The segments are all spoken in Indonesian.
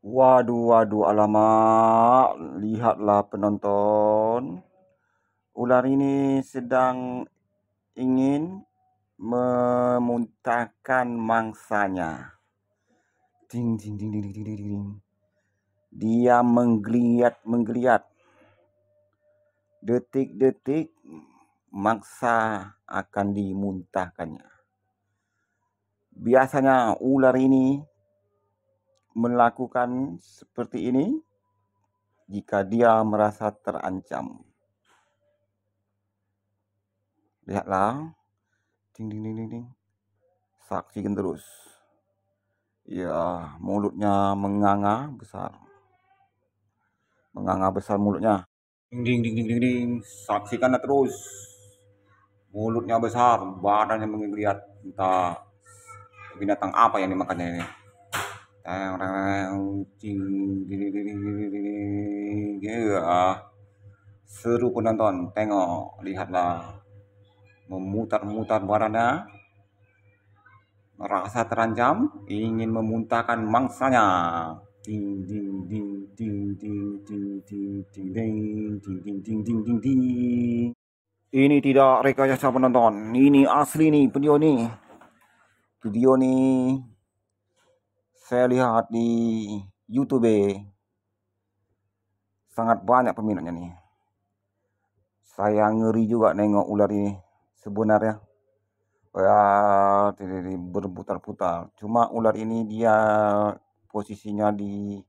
Waduh, waduh, alamak. Lihatlah penonton. Ular ini sedang ingin memuntahkan mangsanya. Ding, ding, ding, ding, ding, ding, ding. Dia menggeliat, menggeliat. Detik-detik mangsa akan dimuntahkannya. Biasanya ular ini melakukan seperti ini jika dia merasa terancam. Lihatlah. Ding ding ding ding. ding. Saksikan terus. Ya, mulutnya menganga besar. Menganga besar mulutnya. Ding ding ding ding ding. ding. Saksikan terus. Mulutnya besar, badannya mengeliat. Entah binatang apa yang dimakannya ini gitu seru penonton tengok lihatlah memutar-mutar barada merasa terancam ingin memuntahkan mangsanya ding ding ding ding ding ding ding ding ding ding ding ding ding ding ini tidak rekayasa penonton ini asli nih video nih video nih saya lihat di YouTube sangat banyak peminatnya nih. Saya ngeri juga nengok ular ini sebenarnya. Ya, berputar-putar. Cuma ular ini dia posisinya di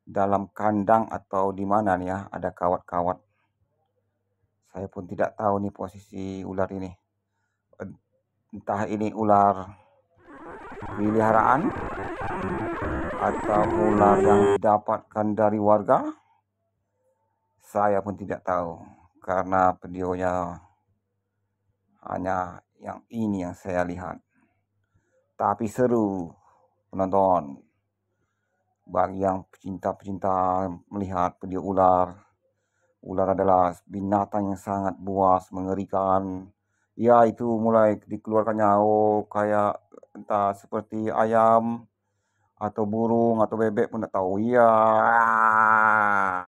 dalam kandang atau di mana nih ya, ada kawat-kawat. Saya pun tidak tahu nih posisi ular ini. Entah ini ular peliharaan atau ular yang didapatkan dari warga saya pun tidak tahu karena videonya hanya yang ini yang saya lihat tapi seru penonton bagi yang pecinta-pecinta melihat video ular ular adalah binatang yang sangat buas mengerikan ya itu mulai dikeluarkannya oh kayak entah seperti ayam atau burung atau bebek pun tak tahu ya